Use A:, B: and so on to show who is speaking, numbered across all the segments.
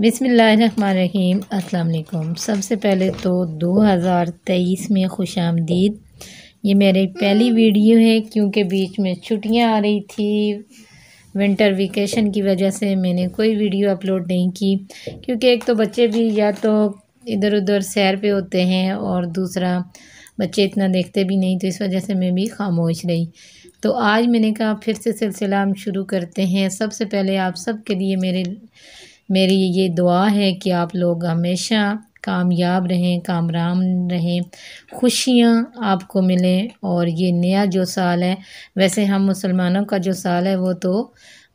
A: बिसमीम् अल्लाम सबसे पहले तो 2023 में खुश आमदीद ये मेरी पहली हम्म। वीडियो है क्योंकि बीच में छुट्टियां आ रही थी विंटर वेकेशन की वजह से मैंने कोई वीडियो अपलोड नहीं की क्योंकि एक तो बच्चे भी या तो इधर उधर सैर पे होते हैं और दूसरा बच्चे इतना देखते भी नहीं तो इस वजह से मैं भी खामोश रही तो आज मैंने कहा फिर से सिलसिला हम शुरू करते हैं सबसे पहले आप सब के लिए मेरे मेरी ये दुआ है कि आप लोग हमेशा कामयाब रहें कामराम रहें खुशियाँ आपको मिलें और ये नया जो साल है वैसे हम मुसलमानों का जो साल है वो तो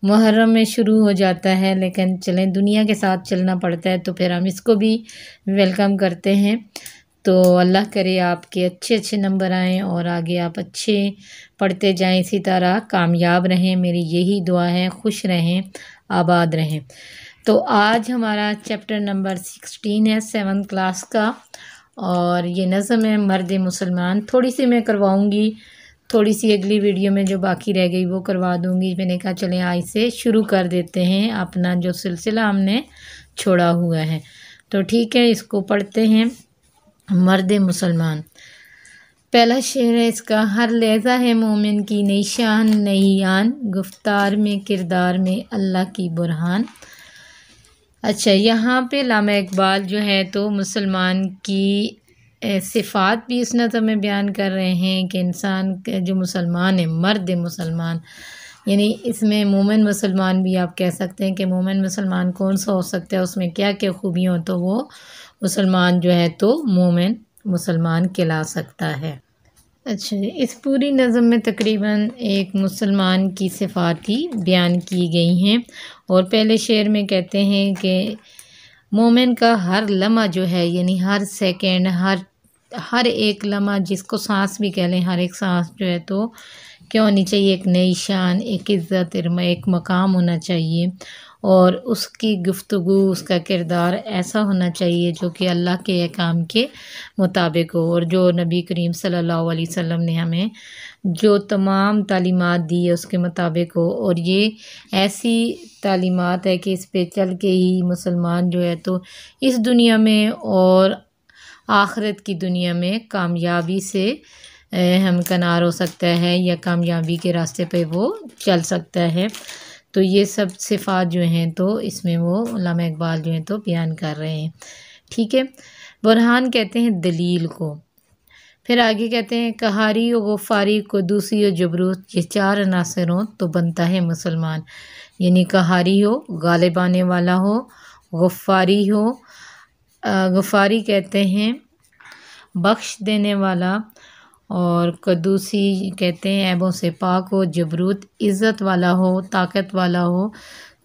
A: मुहर्रम में शुरू हो जाता है लेकिन चलें दुनिया के साथ चलना पड़ता है तो फिर हम इसको भी वेलकम करते हैं तो अल्लाह करे आपके अच्छे अच्छे नंबर आएँ और आगे आप अच्छे पढ़ते जाएं इसी तरह कामयाब रहें मेरी यही दुआ है खुश रहें आबाद रहें तो आज हमारा चैप्टर नंबर सिक्सटीन है सेवन क्लास का और ये नज़म है मर्द मुसलमान थोड़ी सी मैं करवाऊँगी थोड़ी सी अगली वीडियो में जो बाकी रह गई वो करवा दूँगी मैंने कहा चलें आज से शुरू कर देते हैं अपना जो सिलसिला हमने छोड़ा हुआ है तो ठीक है इसको पढ़ते हैं मर्द मुसलमान पहला शेर है इसका हर लहजा है मोमिन की नई शान नई आन गुफ्तार में किरदार में अल्लाह की बुरहान अच्छा यहाँ पे लामा इकबाल जो है तो मुसलमान की सिफ़ात भी इस नज़र में बयान कर रहे हैं कि इंसान जो मुसलमान है मर्द मुसलमान यानी इसमें मोमिन मुसलमान भी आप कह सकते हैं कि मोमिन मुसलमान कौन सा हो सकता है उसमें क्या क्या खूबियाँ हो तो वो मुसलमान जो है तो मोमिन मुसलमान कहला सकता है अच्छा इस पूरी नज़म में तकरीबन एक मुसलमान की सिफाती बयान की गई हैं और पहले शेर में कहते हैं कि मोमिन का हर लम्हा जो है यानी हर सेकेंड हर हर एक लम्हा जिसको सांस भी कह लें हर एक सांस जो है तो क्या होनी चाहिए एक नई शान एक इज़्ज़त एक मकाम होना चाहिए और उसकी गुफ्तु उसका किरदार ऐसा होना चाहिए जो कि अल्लाह के काम के मुताबिक हो और जो नबी करीम सल्लल्लाहु अलैहि वसल्लम ने हमें जो तमाम तालीमत दी है उसके मुताबिक हो और ये ऐसी तालीमत है कि इस पे चल के ही मुसलमान जो है तो इस दुनिया में और आखरत की दुनिया में कामयाबी से हमकनार हो सकता है या कामयाबी के रास्ते पे वो चल सकता है तो ये सब सिफ़ात जो हैं तो इसमें वो लामा इकबाल जो हैं तो बयान कर रहे हैं ठीक है बुरहान कहते हैं दलील को फिर आगे कहते हैं कहारी व गफ़ारी को दूसरी और जबरूत ये चार अनासर हों तो बनता है मुसलमान यानी कहारी हो गालिब आने वाला हो गफ़ारी हो गफ़ारी कहते हैं बख्श देने वाला और कदूसी कहते हैं ऐबों से पाक हो जबरूत इज़्ज़त वाला हो ताकत वाला हो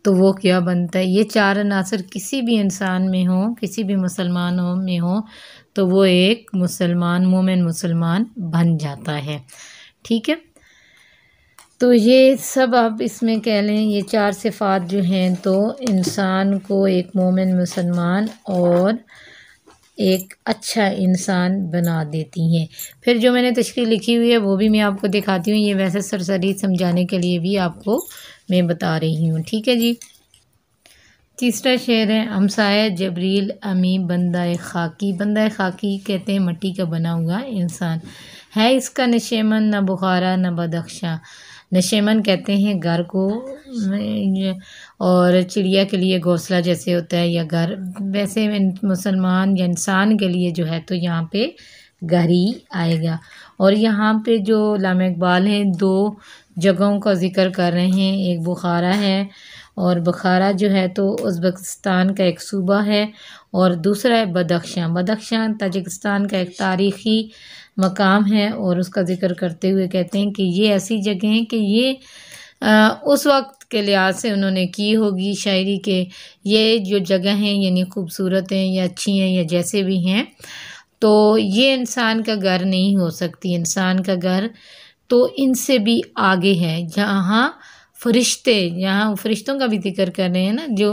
A: तो वो क्या बनता है ये चार अनासर किसी भी इंसान में हो किसी भी मुसलमान में हो तो वो एक मुसलमान मोमिन मुसलमान बन जाता है ठीक है तो ये सब आप इसमें कह लें ये चार सिफात जो हैं तो इंसान को एक मोमिन मुसलमान और एक अच्छा इंसान बना देती हैं फिर जो मैंने तशरी लिखी हुई है वो भी मैं आपको दिखाती हूँ ये वैसे सरसरी समझाने के लिए भी आपको मैं बता रही हूँ ठीक है जी तीसरा शेर है हमसाय जबरील अमी बंदा खाकी बंदा खाकी कहते हैं मट्टी का बना हुआ इंसान है इसका नशेमन न बुखारा न बदख्शा नशेमन कहते हैं घर को और चिड़िया के लिए घोंसला जैसे होता है या घर वैसे मुसलमान या इंसान के लिए जो है तो यहाँ पे घर ही आएगा और यहाँ पे जो लाम इकबाल हैं दो जगहों का जिक्र कर रहे हैं एक बुखारा है और बुखारा जो है तो उज़्बेकिस्तान का एक सूबा है और दूसरा है बदख्शां बदख्शां ताजिकिस्तान का एक तारीख़ी मकाम है और उसका ज़िक्र करते हुए कहते हैं कि ये ऐसी जगह हैं कि ये आ, उस वक्त के लिहाज से उन्होंने की होगी शायरी के ये जो जगह हैं यानी खूबसूरत हैं या अच्छी हैं या जैसे भी हैं तो ये इंसान का घर नहीं हो सकती इंसान का घर तो इनसे भी आगे है जहाँ फरिश्ते यहाँ फरिश्तों का भी जिक्र कर रहे हैं ना जो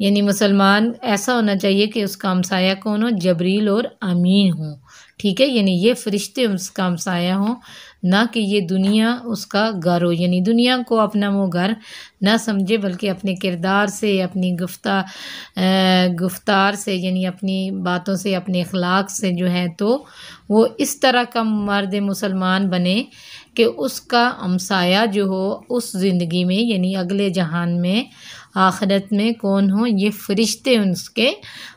A: यानी मुसलमान ऐसा होना चाहिए कि उसका हमसाया कौन हो जबरील और अमीन हो ठीक है यानी ये फरिश्ते उसका हमसाया हो ना कि ये दुनिया उसका घर हो यानी दुनिया को अपना वो घर ना समझे बल्कि अपने किरदार से अपनी गुफ्ता गुफ्तार से यानी अपनी बातों से अपने अखलाक से जो है तो वो इस तरह का मर्द मुसलमान बने कि उसका हमसाया जो हो उस ज़िंदगी में यानी अगले जहान में आखरत में कौन हो ये फ़रिश्ते उसके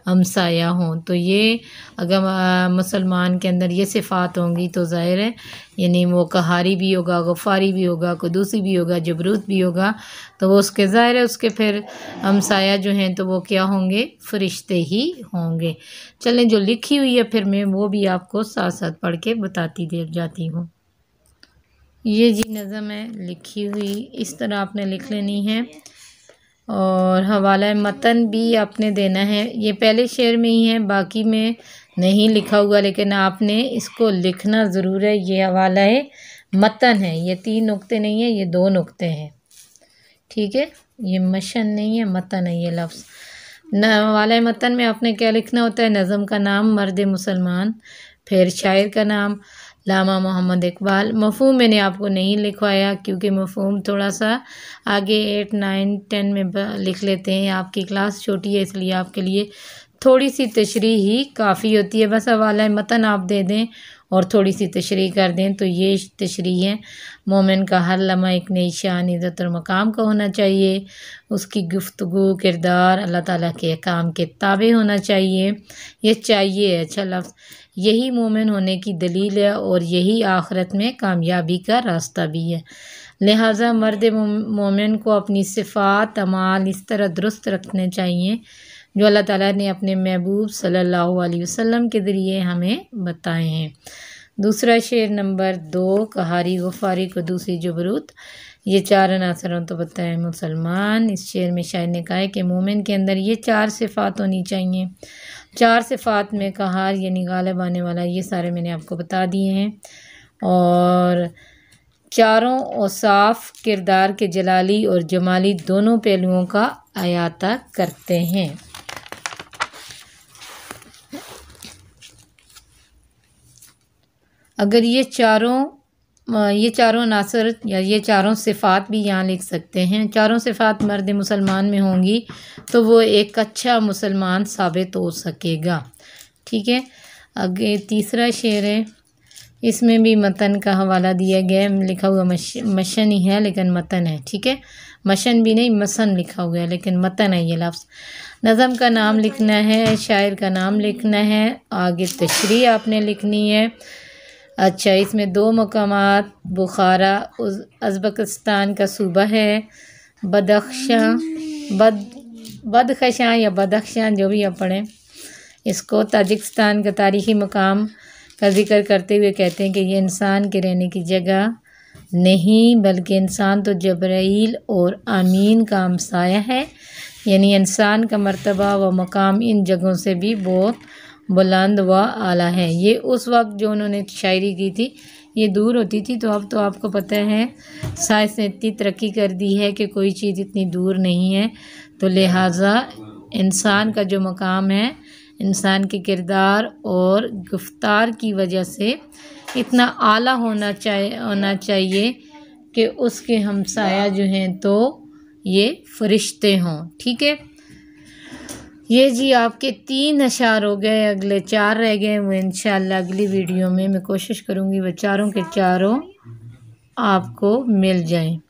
A: हमसाया हों तो ये अगर मुसलमान के अंदर ये सिफ़ात होंगी तो ज़ाहिर है यानी वो कहारी भी होगा गफ़ारी भी होगा कदूसी भी होगा जबरूत भी होगा तो वो उसके ज़ाहिर है उसके फिर हमसाया जो हैं तो वो क्या होंगे फ़रिश्ते ही होंगे चलें जो लिखी हुई है फिर मैं वो भी आपको साथ साथ पढ़ के बताती दे जाती हूँ ये जी नज़म है लिखी हुई इस तरह आपने लिख लेनी है और हवाला मतन भी आपने देना है ये पहले शेर में ही है बाकी में नहीं लिखा हुआ लेकिन आपने इसको लिखना ज़रूर है ये हवाला है मतन है ये तीन नुक्ते नहीं है ये दो नुक्ते हैं ठीक है ये मशन नहीं है मतन है ये लफ्ज़ न मतन में आपने क्या लिखना होता है नज़म का नाम मर्द मुसलमान फिर शायर का नाम लामा मोहम्मद इकबाल मफहम मैंने आपको नहीं लिखवाया क्योंकि मफहम थोड़ा सा आगे एट नाइन टेन में लिख लेते हैं आपकी क्लास छोटी है इसलिए आपके लिए थोड़ी सी तशरी ही काफ़ी होती है बस हवाला मतन आप दे दें और थोड़ी सी तशरी कर दें तो ये तशरी है मोमिन का हर लम्हा एक नई शान इज़्ज़त और मकाम का होना चाहिए उसकी गुफ्तु किरदार अल्लाह ताला के काम के ताबे होना चाहिए ये चाहिए अच्छा लफ्ज़ यही मोमिन होने की दलील है और यही आखरत में कामयाबी का रास्ता भी है लिहाजा मर्द मोमिन को अपनी सिफात अमाल इस तरह दुरुस्त रखने चाहिए जो अल्लाह ताला ने अपने महबूब सल्लल्लाहु अलैहि वसल्लम के ज़रिए हमें बताए हैं दूसरा शेर नंबर दो कहारी गफ़ारी को दूसरी जबरूत ये चार अनासरों तो बताए मुसलमान इस शेर में शायर ने कहा है कि मोमिन के अंदर ये चार सिफ़ात होनी चाहिए चार सिफ़ात में कहार यानी गालब आने वाला ये सारे मैंने आपको बता दिए हैं और चारों औसाफ किरदार के जलाली और जमाली दोनों पहलुओं का अयाता करते हैं अगर ये चारों ये चारों नासर या ये चारों सिफ़ात भी यहाँ लिख सकते हैं चारों सिफ़ात मर्द मुसलमान में होंगी तो वो एक अच्छा मुसलमान साबित हो सकेगा ठीक है अगे तीसरा शेर है इसमें भी मतन का हवाला दिया गया है लिखा हुआ मश मशन ही है लेकिन मतन है ठीक है मशन भी नहीं मसन लिखा हुआ है लेकिन मतन है ये लफ्ज़ नज़म का नाम लिखना है शायर का नाम लिखना है आगे तशरी आपने लिखनी है अच्छा इसमें दो मकाम बुखारा अजबकस्तान का सूबा है बदखशां बद बदखशां या बदखशां जो भी आप पढ़ें इसको ताजिकस्तान का तारीखी मकाम का जिक्र करते हुए कहते हैं कि ये इंसान के रहने की जगह नहीं बल्कि इंसान तो जबराइल और आमीन का हमसाया है यानी इंसान का मर्तबा व मकाम इन जगहों से भी बहुत बुलंद व आला है ये उस वक्त जो उन्होंने शायरी की थी ये दूर होती थी तो अब तो आपको पता है साइंस ने इतनी तरक्की कर दी है कि कोई चीज़ इतनी दूर नहीं है तो लिहाजा इंसान का जो मकाम है इंसान के किरदार और गफ्तार की वजह से इतना आला होना चाहिए होना चाहिए कि उसके हमसाया जो हैं तो ये फरिश्ते हों ठीक है ये जी आपके तीन अशार हो गए अगले चार रह गए वो इन अगली वीडियो में मैं कोशिश करूँगी वह चारों के चारों आपको मिल जाएं